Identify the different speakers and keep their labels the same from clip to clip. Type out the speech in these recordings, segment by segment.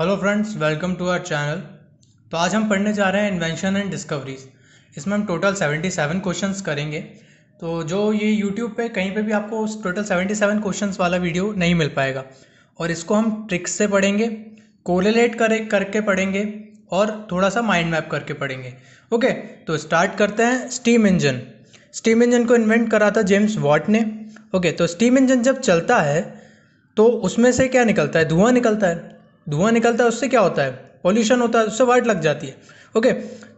Speaker 1: Hello friends welcome to our channel तो आज हम पढ़ने जा रहे हैं इन्वेंशन एंड डिस्कवरीज इसमें हम टोटल सेवेंटी सेवन क्वेश्चन करेंगे तो जो ये यूट्यूब पे कहीं पे भी आपको उस टोटल सेवेंटी सेवन क्वेश्चन वाला वीडियो नहीं मिल पाएगा और इसको हम ट्रिक्स से पढ़ेंगे कोरिलेट कर करके पढ़ेंगे और थोड़ा सा माइंड मैप करके पढ़ेंगे ओके तो स्टार्ट करते हैं स्टीम इंजन स्टीम इंजन को इन्वेंट करा था जेम्स वॉट ने ओके तो स्टीम इंजन जब चलता है तो उसमें से क्या निकलता है धुआं निकलता है धुआं निकलता है उससे क्या होता है पॉल्यूशन होता है उससे वाट लग जाती है ओके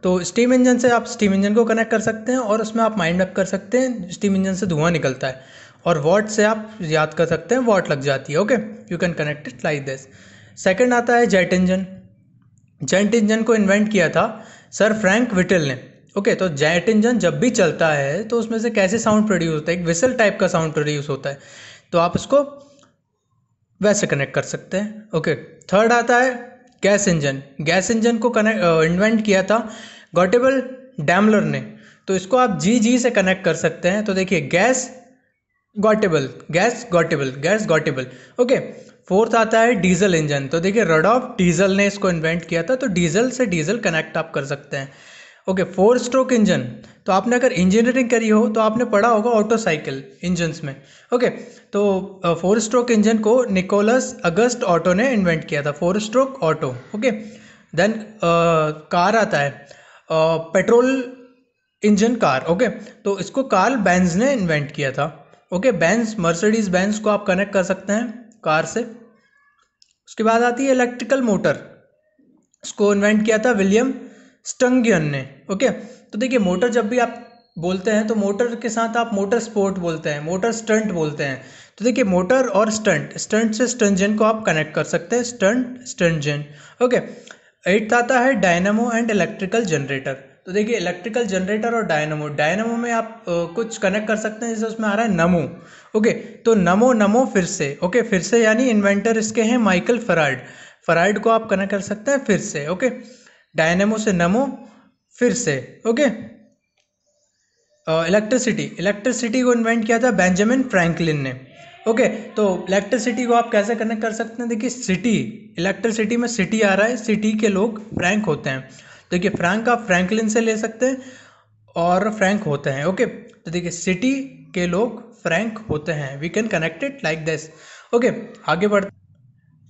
Speaker 1: तो स्टीम इंजन से आप स्टीम इंजन को कनेक्ट कर सकते हैं और उसमें आप माइंड अप कर सकते हैं स्टीम इंजन से धुआं निकलता है और वॉट से आप याद कर सकते हैं वॉट लग जाती है okay you can connect it like this second आता है जेट इंजन जेट इंजन को इन्वेंट किया था सर फ्रैंक विटल ने ओके okay, तो जेट इंजन जब भी चलता है तो उसमें से कैसे साउंड प्रोड्यूस होता है एक विसल टाइप का साउंड प्रोड्यूस होता है तो आप उसको वैसे कनेक्ट कर सकते हैं ओके okay. थर्ड आता है गैस इंजन गैस इंजन को कनेक्ट इन्वेंट किया था गॉटेबल डैमलर ने तो इसको आप जी जी से कनेक्ट कर सकते हैं तो देखिए gas Gottlieb gas Gottlieb gas Gottlieb okay fourth आता है डीजल इंजन तो देखिए रडॉफ डीजल ने इसको इन्वेंट किया था तो डीजल से डीजल कनेक्ट आप कर सकते हैं ओके फोर स्ट्रोक इंजन तो आपने अगर इंजीनियरिंग करी हो तो आपने पढ़ा होगा ऑटो साइकिल इंजन्स में ओके तो फोर स्ट्रोक इंजन को निकोलस अगस्त ऑटो ने इन्वेंट किया था four stroke Otto okay then car आता है पेट्रोल इंजन कार ओके तो इसको कार्ल बैंस ने इन्वेंट किया था ओके बैंस मर्सिडीज बैंस को आप कनेक्ट कर सकते हैं कार से उसके बाद आती है इलेक्ट्रिकल मोटर इसको इन्वेंट किया था विलियम स्टंगियन ने ओके तो देखिए मोटर जब भी आप बोलते हैं तो मोटर के साथ आप मोटर स्पोर्ट बोलते हैं मोटर स्टंट बोलते हैं तो देखिए मोटर और स्टंट स्टंट से स्टंजन को आप कनेक्ट कर सकते हैं स्टंट स्टंजन ओके एट्थ आता है डायनामो एंड इलेक्ट्रिकल जनरेटर तो देखिए इलेक्ट्रिकल जनरेटर और डायनामो डायनामो में आप आ, कुछ कनेक्ट कर सकते हैं जैसे उसमें आ रहा है नमो ओके तो नमो नमो फिर से ओके फिर से यानी इन्वेंटर इसके हैं माइकल फराइड फराइड को आप कनेक्ट कर सकते हैं फिर से ओके डायनेमो से नमो फिर से ओके इलेक्ट्रिसिटी इलेक्ट्रिसिटी को इन्वेंट किया था बेंजामिन फ्रैंकलिन ने ओके okay, तो इलेक्ट्रिसिटी को आप कैसे कनेक्ट कर सकते हैं देखिए सिटी इलेक्ट्रिसिटी में सिटी आ रहा है सिटी के लोग फ्रैंक होते हैं तो देखिए फ्रैंक आप फ्रैंकलिन से ले सकते हैं और फ्रैंक होते हैं ओके okay, तो देखिए सिटी के लोग फ्रैंक होते हैं we can connect it like this okay आगे बढ़ते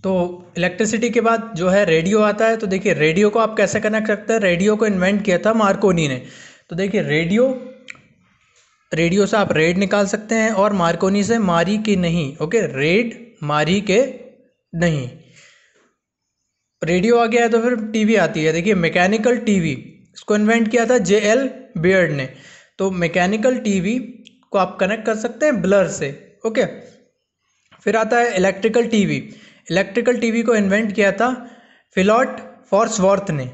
Speaker 1: तो इलेक्ट्रिसिटी के बाद जो है रेडियो आता है तो देखिए रेडियो को आप कैसे कनेक्ट करते हैं रेडियो को इन्वेंट किया था मार्कोनी ने तो देखिए रेडियो रेडियो से आप रेड निकाल सकते हैं और मार्कोनी से मारी की नहीं ओके रेड मारी के नहीं रेडियो आ गया है तो फिर टीवी आती है देखिए मैकेनिकल टीवी इसको इन्वेंट किया था जे एल बियर्ड ने तो मैकेनिकल टीवी को आप कनेक्ट कर सकते हैं ब्लर से ओके फिर आता है इलेक्ट्रिकल टीवी इलेक्ट्रिकल टीवी को इन्वेंट किया था फिलॉट फॉर्सवॉर्थ ने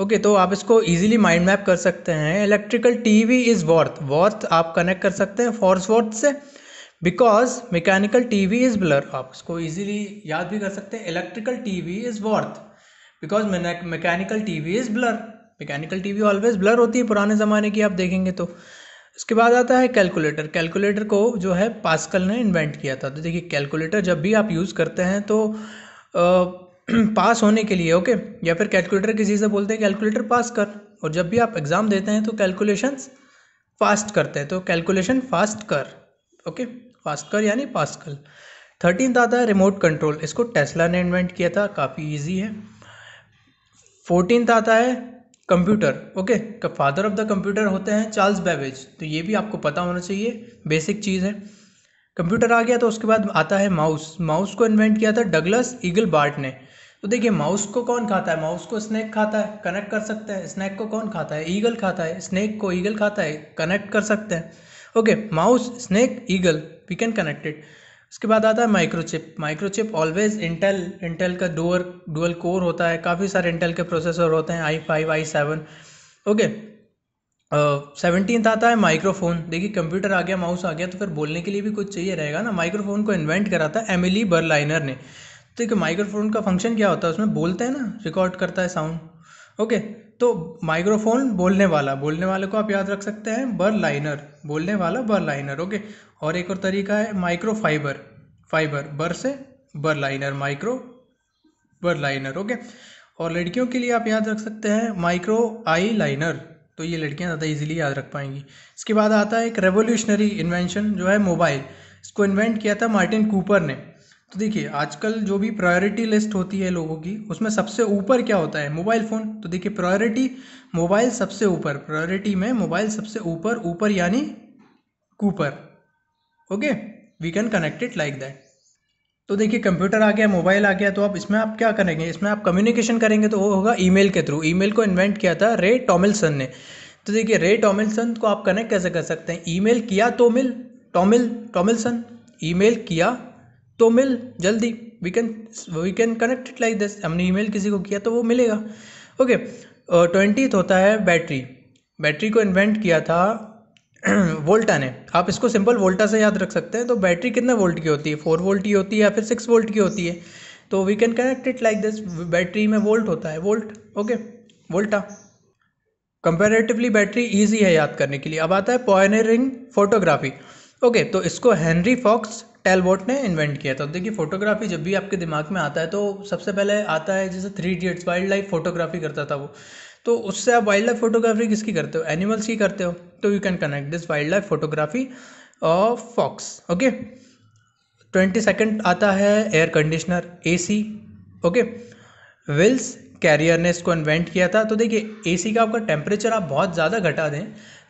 Speaker 1: ओके okay, तो आप इसको इजीली माइंड मैप कर सकते हैं electrical TV is worth worth आप कनेक्ट कर सकते हैं फॉर्सवर्थ से because mechanical TV is blur आप इसको इजीली याद भी कर सकते हैं electrical TV is worth because mechanical TV is blur mechanical TV always blur होती है पुराने ज़माने की आप देखेंगे तो इसके बाद आता है कैलकुलेटर कैलकुलेटर को जो है पास्कल ने इन्वेंट किया था तो देखिए कैलकुलेटर जब भी आप यूज़ करते हैं तो आ, पास होने के लिए ओके या फिर कैलकुलेटर किसी से बोलते हैं कैलकुलेटर पास कर और जब भी आप एग्ज़ाम देते हैं तो कैलकुलेशंस फास्ट करते हैं तो कैलकुलेशन फास्ट कर ओके फास्ट कर यानी पास्कल थर्टीन आता है रिमोट कंट्रोल इसको टेस्ला ने इन्वेंट किया था काफ़ी ईजी है फोर्टीन आता है computer okay father of the computer होते हैं चार्ल्स बेबेज तो ये भी आपको पता होना चाहिए बेसिक चीज़ है कंप्यूटर आ गया तो उसके बाद आता है माउस माउस को इन्वेंट किया था डगलस ईगल बार्ट ने तो देखिए माउस को कौन खाता है माउस को स्नैक खाता है कनेक्ट कर सकते हैं स्नैक को कौन खाता है ईगल खाता है स्नैक को ईगल खाता है कनेक्ट कर सकते हैं okay mouse snack eagle we can connected उसके बाद आता है microchip microchip always Intel Intel का डोअर डुअल कोर होता है काफ़ी सारे इंटेल के प्रोसेसर होते हैं I five I seven okay seventeen आता है माइक्रोफोन देखिए कंप्यूटर आ गया माउस आ गया तो फिर बोलने के लिए भी कुछ चाहिए रहेगा ना माइक्रोफोन को इन्वेंट करा था एमिली बर्लाइनर ने तो एक माइक्रोफोन का फंक्शन क्या होता है उसमें बोलते हैं ना रिकॉर्ड करता है साउंड ओके okay. तो माइक्रोफोन बोलने वाला बोलने वाले को आप याद रख सकते हैं बर लाइनर बोलने वाला बर लाइनर ओके और एक और तरीका है माइक्रो फाइबर फाइबर बर से Berliner micro Berliner okay और लड़कियों के लिए आप याद रख सकते हैं माइक्रो आई लाइनर तो ये लड़कियां ज़्यादा इजीली याद रख पाएंगी इसके बाद आता है एक रेवोल्यूशनरी इन्वेंशन जो है मोबाइल इसको इन्वेंट किया था मार्टिन कूपर ने तो देखिए आजकल जो भी प्रायोरिटी लिस्ट होती है लोगों की उसमें सबसे ऊपर क्या होता है मोबाइल फ़ोन तो देखिए प्रायोरिटी मोबाइल सबसे ऊपर प्रायोरिटी में मोबाइल सबसे ऊपर ऊपर यानी Cooper okay we can connect it like that तो देखिए कंप्यूटर आ गया मोबाइल आ गया तो आप इसमें आप क्या करेंगे इसमें आप कम्युनिकेशन करेंगे तो वो होगा ईमेल के थ्रू ईमेल को इन्वेंट किया था रे टॉमिलसन ने तो देखिए रे टॉमिलसन को आप कनेक्ट कैसे कर सकते हैं ईमेल किया तो मिल टॉमिल टॉमिलसन ईमेल किया तो मिल जल्दी we can we can connect it like this हमने ईमेल किसी को किया तो वो मिलेगा ओके ट्वेंटी होता है बैटरी बैटरी को इन्वेंट किया था वोल्टा ने आप इसको सिंपल वोल्टा से याद रख सकते हैं तो बैटरी कितने वोल्ट की होती है फोर वोल्ट की होती है या फिर सिक्स वोल्ट की होती है तो we can connect it like this battery में वोल्ट होता है volt okay Volta comparatively battery easy है याद करने के लिए अब आता है पॉयनियरिंग फोटोग्राफी ओके तो इसको हेनरी फॉक्स टेलबोट ने इन्वेंट किया था देखिए फोटोग्राफी जब भी आपके दिमाग में आता है तो सबसे पहले आता है जैसे three idiots wild life photography करता था वो तो उससे आप वाइल्ड लाइफ फोटोग्राफी किसकी करते हो एनिमल्स की करते हो तो you can connect this wild life photography of fox okay twenty second आता है air conditioner A C okay Willis Carrier ने इसको इन्वेंट किया था तो देखिए ए सी का आपका टेम्परेचर आप बहुत ज़्यादा घटा दें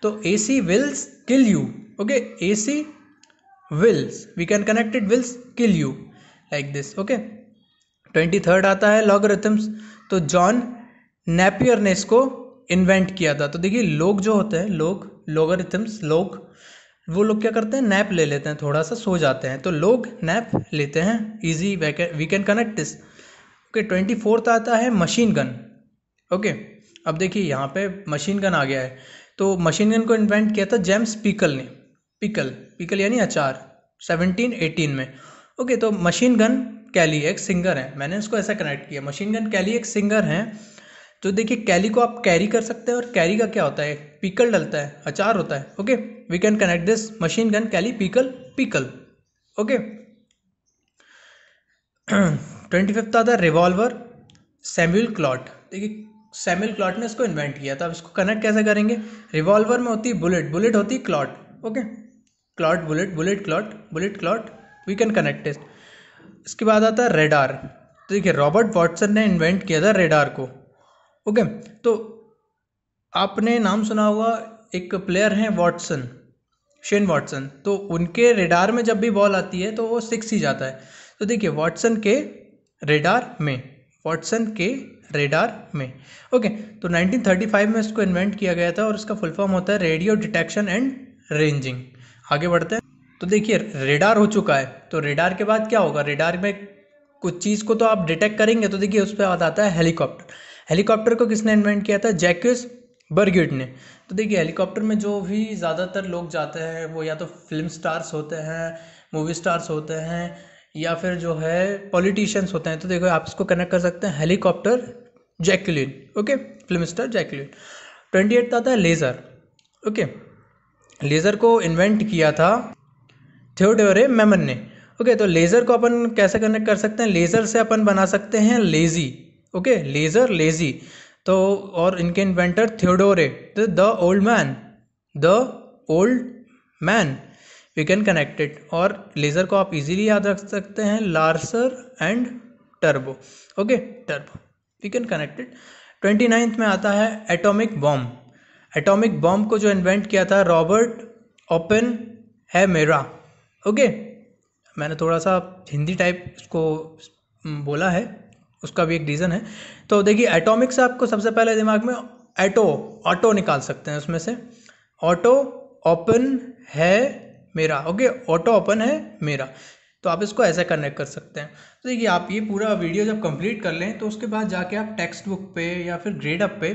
Speaker 1: तो A C Willis kill you okay A C Willis we can connect it Willis kill you like this okay twenty third आता है लॉगरिथम्स तो जॉन नेपियर ने इसको इन्वेंट किया था तो देखिए लोग जो होते हैं लोग लॉगरिथम्स लोग वो लोग क्या करते हैं नैप ले लेते हैं थोड़ा सा सो जाते हैं तो लोग नैप लेते हैं easy we can connect this okay twenty fourth आता है मशीन गन ओके अब देखिए यहाँ पे मशीन गन आ गया है तो मशीन गन को इन्वेंट किया था जेम्स पीकल ने पिकल पिकल यानी अचार सेवनटीन एटीन में ओके तो मशीन गन कैली एक सिंगर है मैंने उसको ऐसा कनेक्ट किया मशीन गन कैली एक सिंगर हैं तो देखिए कैली को आप कैरी कर सकते हैं और कैरी का क्या होता है पिकल डलता है अचार होता है okay we can connect this machine gun Kelly pickle pickle okay twenty fifth आता है रिवॉल्वर सैम्यूल क्लॉट देखिए सैम्यूल क्लॉट ने इसको इन्वेंट किया था अब इसको कनेक्ट कैसे करेंगे रिवॉल्वर में होती है बुलेट बुलेट होती है Colt okay Colt bullet bullet Colt bullet Colt we can connect it इसके बाद आता है रेडार तो देखिए रॉबर्ट वॉटसन ने इन्वेंट किया था रेडार को ओके तो आपने नाम सुना होगा एक प्लेयर हैं वॉटसन शेन वॉटसन तो उनके रेडार में जब भी बॉल आती है तो वो सिक्स ही जाता है तो देखिए वॉटसन के रेडार में वॉटसन के रेडार में ओके तो 1935 में इसको इन्वेंट किया गया था और इसका फुल फॉर्म होता है रेडियो डिटेक्शन एंड रेंजिंग आगे बढ़ते हैं तो देखिए रेडार हो चुका है तो रेडार के बाद क्या होगा रेडार में कुछ चीज़ को तो आप डिटेक्ट करेंगे तो देखिए उस पर बाद आता है हेलीकॉप्टर हेलीकॉप्टर को किसने इन्वेंट किया था जैक्यूस बर्गिड ने तो देखिए हेलीकॉप्टर में जो भी ज़्यादातर लोग जाते हैं वो या तो फिल्म स्टार्स होते हैं मूवी स्टार्स होते हैं या फिर जो है पॉलिटिशियंस होते हैं तो देखो आप इसको कनेक्ट कर सकते हैं helicopter Jacqueline okay film star Jacqueline twenty eight आता है लेज़र ओके लेज़र को इन्वेंट किया था थियोडोरे मेमन ने ओके तो लेज़र को अपन कैसे कनेक्ट कर सकते हैं लेज़र से अपन बना सकते हैं लेज़ी ओके लेज़र लेज़ी तो और इनके इन्वेंटर थियोडोरे तो the old man the old man we can connect it और लेज़र को आप इजीली याद रख सकते हैं Larsen and turbo okay turbo we can connect it twenty ninth में आता है एटोमिक बॉम्ब एटॉमिक बॉम्ब को जो इन्वेंट किया था रॉबर्ट ओपन है मेरा ओके मैंने थोड़ा सा हिंदी टाइप इसको हम्म, बोला है उसका भी एक रीज़न है तो देखिए एटॉमिक से आपको सबसे पहले दिमाग में एटो ऑटो निकाल सकते हैं उसमें से ऑटो ओपन है मेरा ओके ऑटो ओपन है मेरा तो आप इसको ऐसे कनेक्ट कर सकते हैं तो देखिए आप ये पूरा वीडियो जब कंप्लीट कर लें तो उसके बाद जाके आप टेक्स्ट बुक पे या फिर ग्रेड अप पे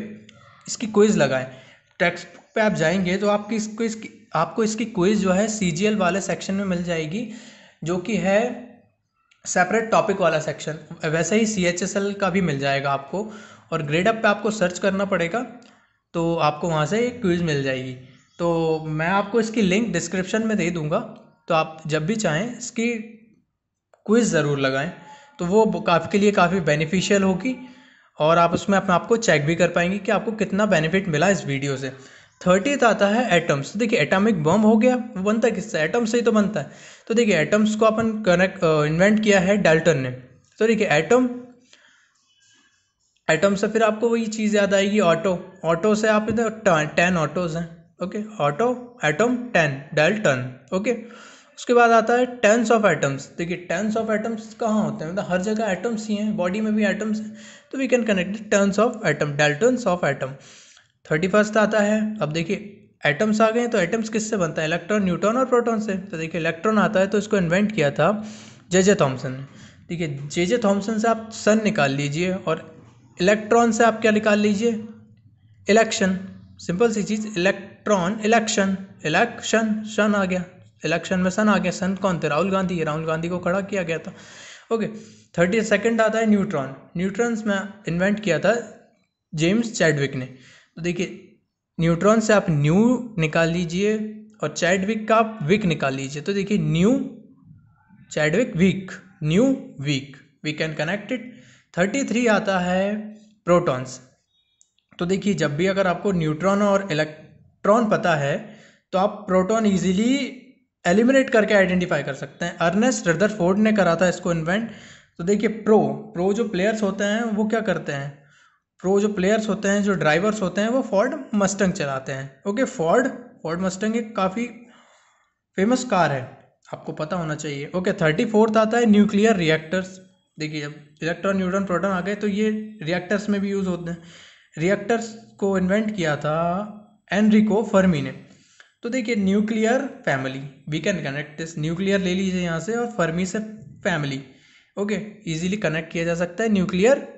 Speaker 1: इसकी क्विज़ लगाएं टेक्स्ट बुक पर आप जाएंगे तो आपकी इसको इसकी आपको इसकी क्विज़ जो है सी जी एल वाले सेक्शन में मिल जाएगी जो कि है सेपरेट टॉपिक वाला सेक्शन वैसे ही सी एच एस एल का भी मिल जाएगा आपको और ग्रेड अप पे आपको सर्च करना पड़ेगा तो आपको वहाँ से एक क्विज़ मिल जाएगी तो मैं आपको इसकी लिंक डिस्क्रिप्शन में दे दूँगा तो आप जब भी चाहें इसकी क्विज़ ज़रूर लगाएं तो वो आपके लिए काफ़ी बेनिफिशियल होगी और आप उसमें अपने आपको चेक भी कर पाएंगे कि आपको कितना बेनिफिट मिला इस वीडियो से थर्टीथ आता है एटम्स देखिए एटॉमिक बम हो गया वो बनता है किससे एटम से ही तो बनता है तो देखिए एटम्स को अपन कनेक्ट इन्वेंट किया है डाल्टन ने तो देखिए एटम एटम से फिर आपको वही चीज़ याद आएगी ऑटो ऑटो से आप इधर टेन ऑटोज हैं okay auto atom ten Dalton okay उसके बाद आता है टेंस ऑफ एटम्स देखिए टेंस ऑफ एटम्स कहाँ होते हैं मतलब हर जगह एटम्स ही हैं बॉडी में भी एटम्स हैं तो we can connect the turns of atom Daltons of atom thirty first आता है अब देखिए एटम्स आ गए तो एटम्स किससे बनता है इलेक्ट्रॉन न्यूट्रॉन और प्रोटॉन से तो देखिए इलेक्ट्रॉन आता है तो इसको इन्वेंट किया था जे जे थॉम्सन ने ठीक है जे जे थॉम्सन से आप सन निकाल लीजिए और इलेक्ट्रॉन से आप क्या निकाल लीजिए इलेक्शन सिंपल सी चीज़ इलेक्ट्रॉन इलेक्शन इलेक्शन सन आ गया इलेक्शन में सन आ गया सन कौन थे राहुल गांधी राहुल गांधी को खड़ा किया गया था ओके थर्टी सेकेंड आता है न्यूट्रॉन न्यूट्रॉन्स में इन्वेंट किया था जेम्स चैडविक ने तो देखिए न्यूट्रॉन से आप न्यू निकाल लीजिए और चैडविक का आप विक निकाल लीजिए तो देखिए new Chadwick week new week we can connected thirty three आता है प्रोटॉन्स तो देखिए जब भी अगर आपको न्यूट्रॉन और इलेक्ट्रॉन पता है तो आप प्रोटॉन इजीली एलिमिनेट करके आइडेंटिफाई कर सकते हैं अर्नेस्ट फोर्ड ने करा था इसको इन्वेंट तो देखिए प्रो प्रो जो प्लेयर्स होते हैं वो क्या करते हैं प्रो जो प्लेयर्स होते हैं जो ड्राइवर्स होते हैं वो फोर्ड मस्टंग चलाते हैं ओके फोर्ड फोर्ड मस्टंग एक काफ़ी फेमस कार है आपको पता होना चाहिए ओके थर्टी फोर्थ आता है न्यूक्लियर रिएक्टर्स देखिए जब इलेक्ट्रॉन न्यूट्रॉन प्रोटॉन आ गए तो ये रिएक्टर्स में भी यूज़ होते हैं रिएक्टर्स को इन्वेंट किया था एनरिको फर्मी ने तो देखिए nuclear family we can connect this nuclear ले लीजिए यहाँ से और फर्मी से फैमिली ओके इजीली कनेक्ट किया जा सकता है न्यूक्लियर